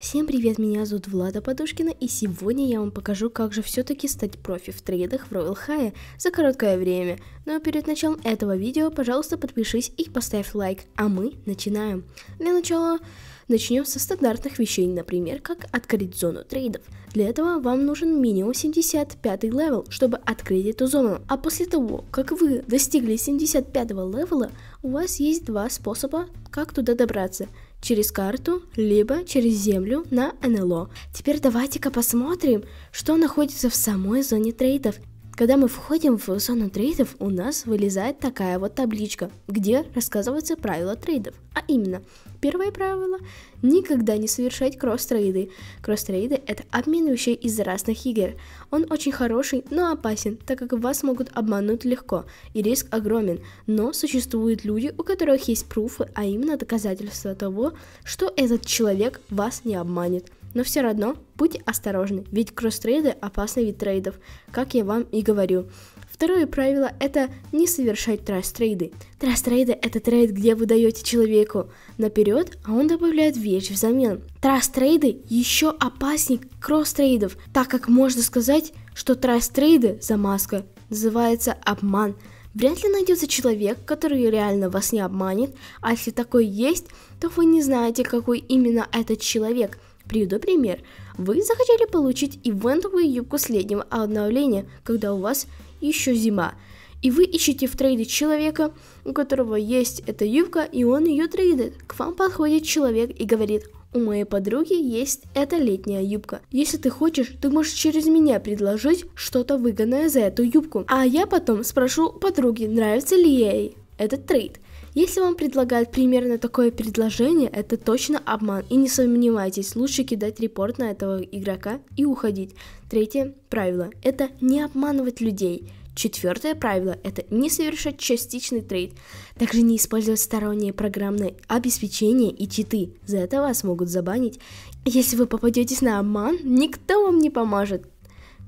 Всем привет, меня зовут Влада Подушкина, и сегодня я вам покажу, как же все-таки стать профи в трейдах в Royal High за короткое время. Но ну а перед началом этого видео, пожалуйста, подпишись и поставь лайк, а мы начинаем. Для начала начнем со стандартных вещей, например, как открыть зону трейдов. Для этого вам нужен минимум 75 левел, чтобы открыть эту зону. А после того, как вы достигли 75 левела, у вас есть два способа, как туда добраться – через карту, либо через землю на НЛО. Теперь давайте-ка посмотрим, что находится в самой зоне трейдов когда мы входим в зону трейдов, у нас вылезает такая вот табличка, где рассказываются правила трейдов. А именно, первое правило – никогда не совершать кросс-трейды. Кросс-трейды – это обмен вещей из разных игр. Он очень хороший, но опасен, так как вас могут обмануть легко, и риск огромен. Но существуют люди, у которых есть пруфы, а именно доказательства того, что этот человек вас не обманет – но все равно будьте осторожны, ведь кросс-трейды опасный вид трейдов, как я вам и говорю. Второе правило – это не совершать траст-трейды. Траст-трейды – это трейд, где вы даете человеку наперед, а он добавляет вещь взамен. Траст-трейды еще опаснее кросс-трейдов, так как можно сказать, что траст-трейды – замазка, называется обман. Вряд ли найдется человек, который реально вас не обманет, а если такой есть, то вы не знаете, какой именно этот человек – Приведу пример. Вы захотели получить ивентовую юбку среднего обновления, когда у вас еще зима. И вы ищете в трейде человека, у которого есть эта юбка, и он ее трейдит. К вам подходит человек и говорит, у моей подруги есть эта летняя юбка. Если ты хочешь, ты можешь через меня предложить что-то выгодное за эту юбку. А я потом спрошу подруги, нравится ли ей этот трейд. Если вам предлагают примерно такое предложение, это точно обман. И не сомневайтесь, лучше кидать репорт на этого игрока и уходить. Третье правило – это не обманывать людей. Четвертое правило – это не совершать частичный трейд. Также не использовать сторонние программное обеспечение и читы. За это вас могут забанить. Если вы попадетесь на обман, никто вам не поможет,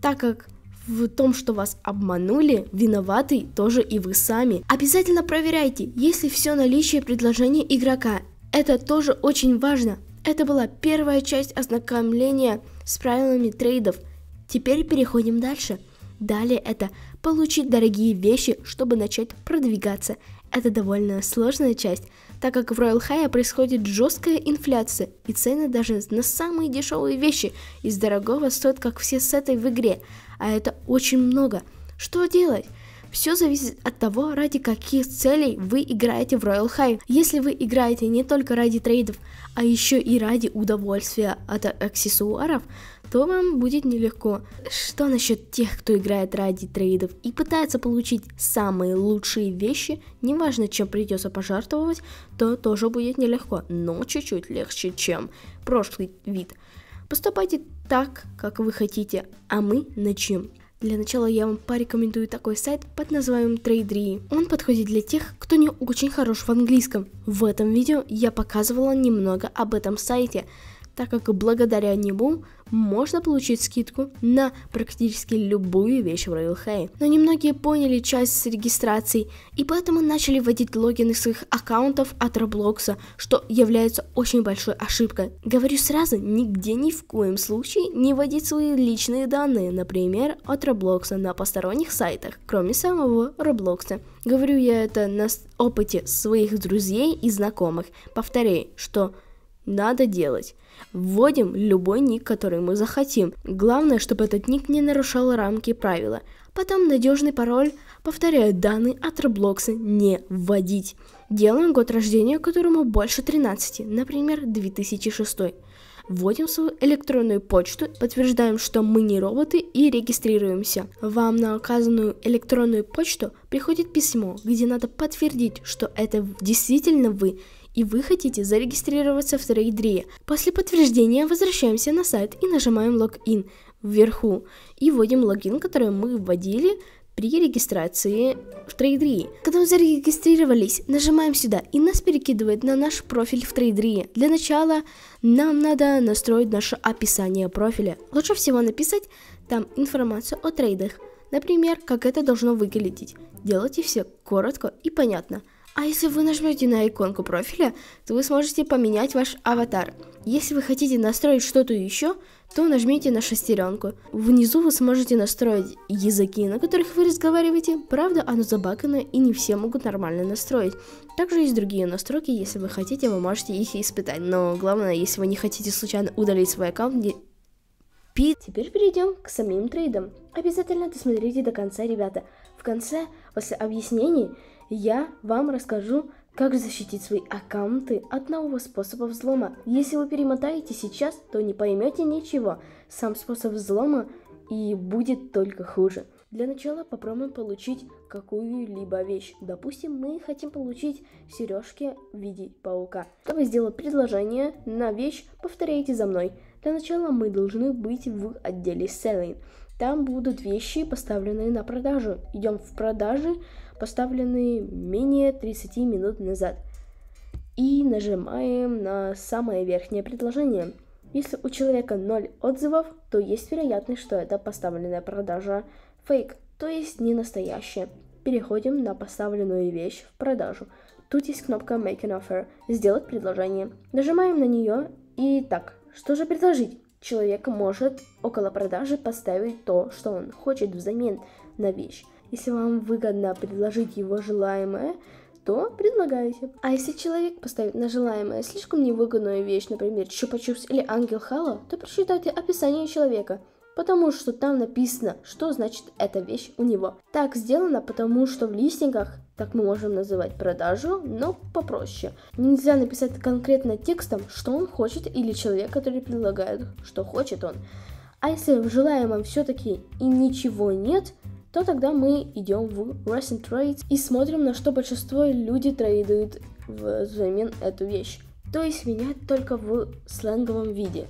так как в том, что вас обманули, виноваты тоже и вы сами. Обязательно проверяйте, есть ли все наличие предложения игрока. Это тоже очень важно. Это была первая часть ознакомления с правилами трейдов. Теперь переходим дальше. Далее это получить дорогие вещи, чтобы начать продвигаться. Это довольно сложная часть, так как в Royal High происходит жесткая инфляция, и цены даже на самые дешевые вещи из дорогого стоят как все сеты в игре, а это очень много. Что делать? Все зависит от того, ради каких целей вы играете в Royal High. Если вы играете не только ради трейдов, а еще и ради удовольствия от аксессуаров, то вам будет нелегко. Что насчет тех, кто играет ради трейдов и пытается получить самые лучшие вещи, неважно, чем придется пожертвовать, то тоже будет нелегко, но чуть-чуть легче, чем прошлый вид. Поступайте так, как вы хотите, а мы начнем. Для начала я вам порекомендую такой сайт под названием Tradery. Он подходит для тех, кто не очень хорош в английском. В этом видео я показывала немного об этом сайте, так как благодаря нему можно получить скидку на практически любую вещь в Royal Hay. Но немногие поняли часть с регистрацией, и поэтому начали вводить логины своих аккаунтов от Roblox, что является очень большой ошибкой. Говорю сразу, нигде ни в коем случае не вводить свои личные данные, например, от Roblox на посторонних сайтах, кроме самого Roblox. Говорю я это на опыте своих друзей и знакомых. Повторяю, что надо делать. Вводим любой ник, который мы захотим. Главное, чтобы этот ник не нарушал рамки правила. Потом надежный пароль, повторяю, данные от Roblox не вводить. Делаем год рождения, которому больше 13, например, 2006. Вводим свою электронную почту, подтверждаем, что мы не роботы и регистрируемся. Вам на указанную электронную почту приходит письмо, где надо подтвердить, что это действительно вы и вы хотите зарегистрироваться в трейдере. После подтверждения возвращаемся на сайт и нажимаем логин вверху и вводим логин, который мы вводили при регистрации в трейдере. Когда мы зарегистрировались, нажимаем сюда и нас перекидывает на наш профиль в трейдере. Для начала нам надо настроить наше описание профиля. Лучше всего написать там информацию о трейдах. Например, как это должно выглядеть. Делайте все коротко и понятно. А если вы нажмете на иконку профиля, то вы сможете поменять ваш аватар. Если вы хотите настроить что-то еще, то нажмите на шестеренку. Внизу вы сможете настроить языки, на которых вы разговариваете. Правда, оно забакано и не все могут нормально настроить. Также есть другие настройки, если вы хотите, вы можете их испытать. Но главное, если вы не хотите случайно удалить свой аккаунт, Пит. Теперь перейдем к самим трейдам. Обязательно досмотрите до конца, ребята. В конце, после объяснений, я вам расскажу, как защитить свои аккаунты от нового способа взлома. Если вы перемотаете сейчас, то не поймете ничего. Сам способ взлома и будет только хуже. Для начала попробуем получить какую-либо вещь. Допустим, мы хотим получить сережки в виде паука. Чтобы сделать предложение на вещь, повторяйте за мной. Для начала мы должны быть в отделе Selling. Там будут вещи, поставленные на продажу. Идем в продажи, поставленные менее 30 минут назад. И нажимаем на самое верхнее предложение. Если у человека 0 отзывов, то есть вероятность, что это поставленная продажа фейк, то есть не настоящая. Переходим на поставленную вещь в продажу. Тут есть кнопка Make an Offer, сделать предложение. Нажимаем на нее и так, что же предложить? Человек может около продажи поставить то, что он хочет взамен на вещь. Если вам выгодно предложить его желаемое, то предлагайте. А если человек поставит на желаемое слишком невыгодную вещь, например, чупа-чупс или ангел Хала, то прочитайте описание человека, потому что там написано, что значит эта вещь у него. Так сделано, потому что в листингах так мы можем называть продажу, но попроще. Нельзя написать конкретно текстом, что он хочет, или человек, который предлагает, что хочет он. А если в желаемом все-таки и ничего нет, то тогда мы идем в Recent Trade и смотрим, на что большинство людей трейдуют взамен эту вещь. То есть менять только в сленговом виде.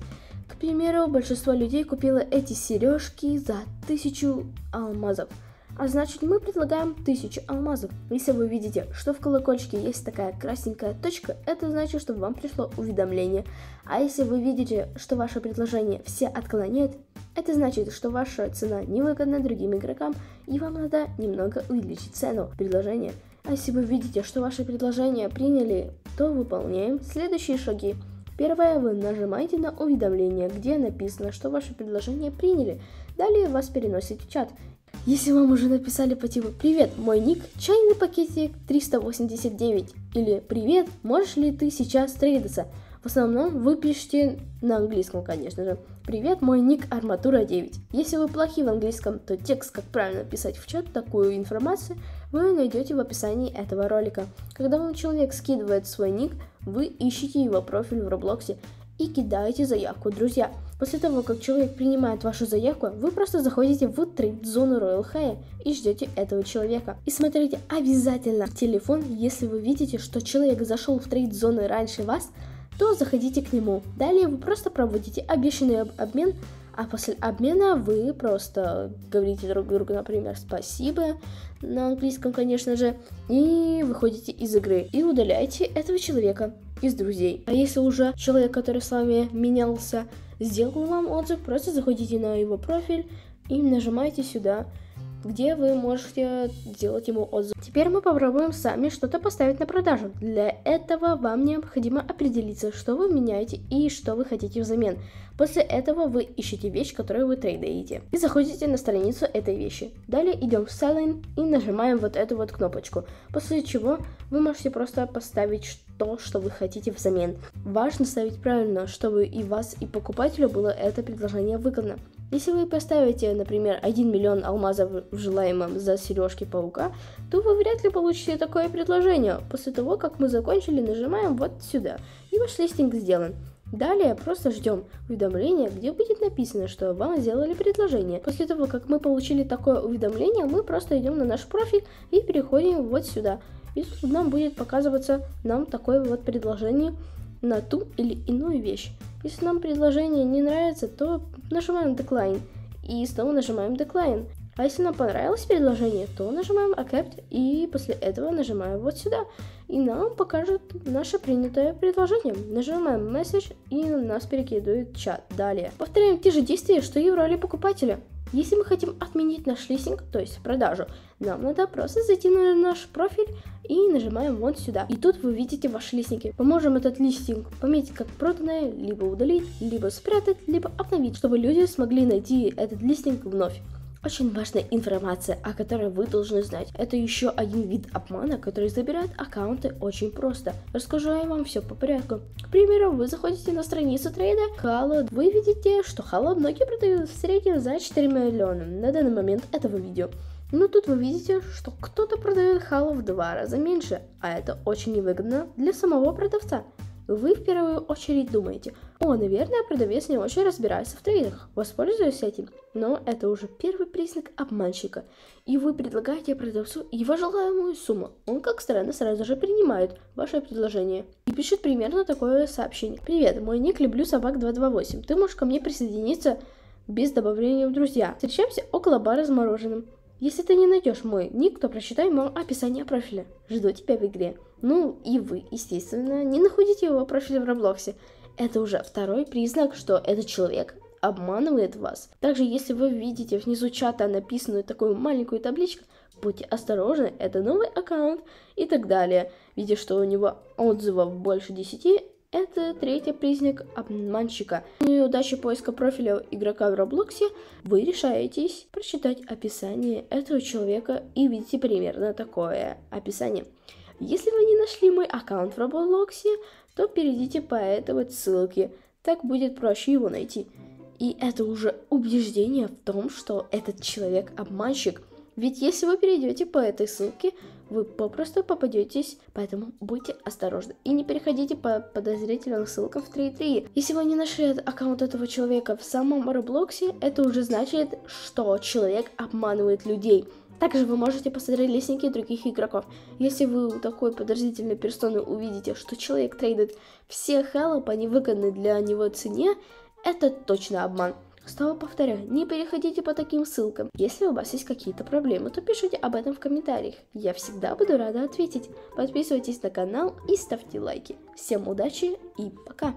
К примеру, большинство людей купило эти сережки за тысячу алмазов – а значит, мы предлагаем 1000 алмазов. Если вы видите, что в колокольчике есть такая красненькая точка, это значит, что вам пришло уведомление. А если вы видите, что ваше предложение все отклоняет, это значит, что ваша цена невыгодна другим игрокам, и вам надо немного увеличить цену предложения. А если вы видите, что ваше предложение приняли, то выполняем следующие шаги. Первое, вы нажимаете на уведомление, где написано, что ваше предложение приняли. Далее вас переносит в чат, если вам уже написали по типу «Привет, мой ник, чайный пакетик 389» или «Привет, можешь ли ты сейчас трейдиться?» В основном вы пишете на английском, конечно же. «Привет, мой ник Арматура 9». Если вы плохи в английском, то текст, как правильно писать в чат, такую информацию вы найдете в описании этого ролика. Когда вам человек скидывает свой ник, вы ищете его профиль в Роблоксе – и кидаете заявку, друзья. После того, как человек принимает вашу заявку, вы просто заходите в трейд-зону Royal High и ждете этого человека. И смотрите обязательно телефон, если вы видите, что человек зашел в трейд-зоны раньше вас, то заходите к нему. Далее вы просто проводите обещанный обмен, а после обмена вы просто говорите друг другу, например, спасибо на английском, конечно же, и выходите из игры и удаляете этого человека из друзей. А если уже человек, который с вами менялся, сделал вам отзыв, просто заходите на его профиль и нажимаете сюда где вы можете сделать ему отзыв. Теперь мы попробуем сами что-то поставить на продажу. Для этого вам необходимо определиться, что вы меняете и что вы хотите взамен. После этого вы ищете вещь, которую вы трейдаете. И заходите на страницу этой вещи. Далее идем в Selling и нажимаем вот эту вот кнопочку. После чего вы можете просто поставить то, что вы хотите взамен. Важно ставить правильно, чтобы и вас, и покупателю было это предложение выгодно. Если вы поставите, например, 1 миллион алмазов в желаемом за сережки паука, то вы вряд ли получите такое предложение. После того, как мы закончили, нажимаем вот сюда, и ваш листинг сделан. Далее просто ждем уведомления, где будет написано, что вам сделали предложение. После того, как мы получили такое уведомление, мы просто идем на наш профиль и переходим вот сюда и тут нам будет показываться нам такое вот предложение на ту или иную вещь. Если нам предложение не нравится, то нажимаем Decline и снова нажимаем Decline. А если нам понравилось предложение, то нажимаем Accept и после этого нажимаем вот сюда. И нам покажет наше принятое предложение. Нажимаем Message и нас перекидывает чат. Далее. Повторяем те же действия, что и в роли покупателя. Если мы хотим отменить наш листинг, то есть продажу, нам надо просто зайти на наш профиль и нажимаем вот сюда. И тут вы видите ваши листинги. Мы можем этот листинг пометить как проданное, либо удалить, либо спрятать, либо обновить, чтобы люди смогли найти этот листинг вновь. Очень важная информация, о которой вы должны знать. Это еще один вид обмана, который забирает аккаунты очень просто. Расскажу я вам все по порядку. К примеру, вы заходите на страницу трейда Хала, вы видите, что Хала многие продают в среднем за 4 миллиона на данный момент этого видео. Но тут вы видите, что кто-то продает Хала в два раза меньше, а это очень невыгодно для самого продавца. Вы в первую очередь думаете, о, наверное, продавец не очень разбирается в трейдах, воспользуюсь этим. Но это уже первый признак обманщика. И вы предлагаете продавцу его желаемую сумму. Он, как странно, сразу же принимает ваше предложение. И пишет примерно такое сообщение. Привет, мой ник люблю собак 228. Ты можешь ко мне присоединиться без добавления в друзья. Встречаемся около бара с мороженым. Если ты не найдешь мой ник, то прочитай мое описание профиля. Жду тебя в игре. Ну и вы, естественно, не находите его профиль в Роблоксе. Это уже второй признак, что этот человек обманывает вас. Также, если вы видите внизу чата написанную такую маленькую табличку, будьте осторожны, это новый аккаунт и так далее. Видя, что у него отзывов больше 10, это третий признак обманщика. Неудача поиска профиля игрока в Роблоксе. Вы решаетесь прочитать описание этого человека и видите примерно такое описание. Если вы не нашли мой аккаунт в Роблоксе, то перейдите по этой ссылке. Так будет проще его найти. И это уже убеждение в том, что этот человек обманщик – ведь если вы перейдете по этой ссылке, вы попросту попадетесь, поэтому будьте осторожны. И не переходите по подозрительным ссылкам в 3.3. Если вы не нашли аккаунт этого человека в самом Роблоксе, это уже значит, что человек обманывает людей. Также вы можете посмотреть лестники других игроков. Если вы у такой подозрительной персоны увидите, что человек трейдит все хеллы по невыгодной для него цене, это точно обман. Снова повторяю, не переходите по таким ссылкам. Если у вас есть какие-то проблемы, то пишите об этом в комментариях. Я всегда буду рада ответить. Подписывайтесь на канал и ставьте лайки. Всем удачи и пока!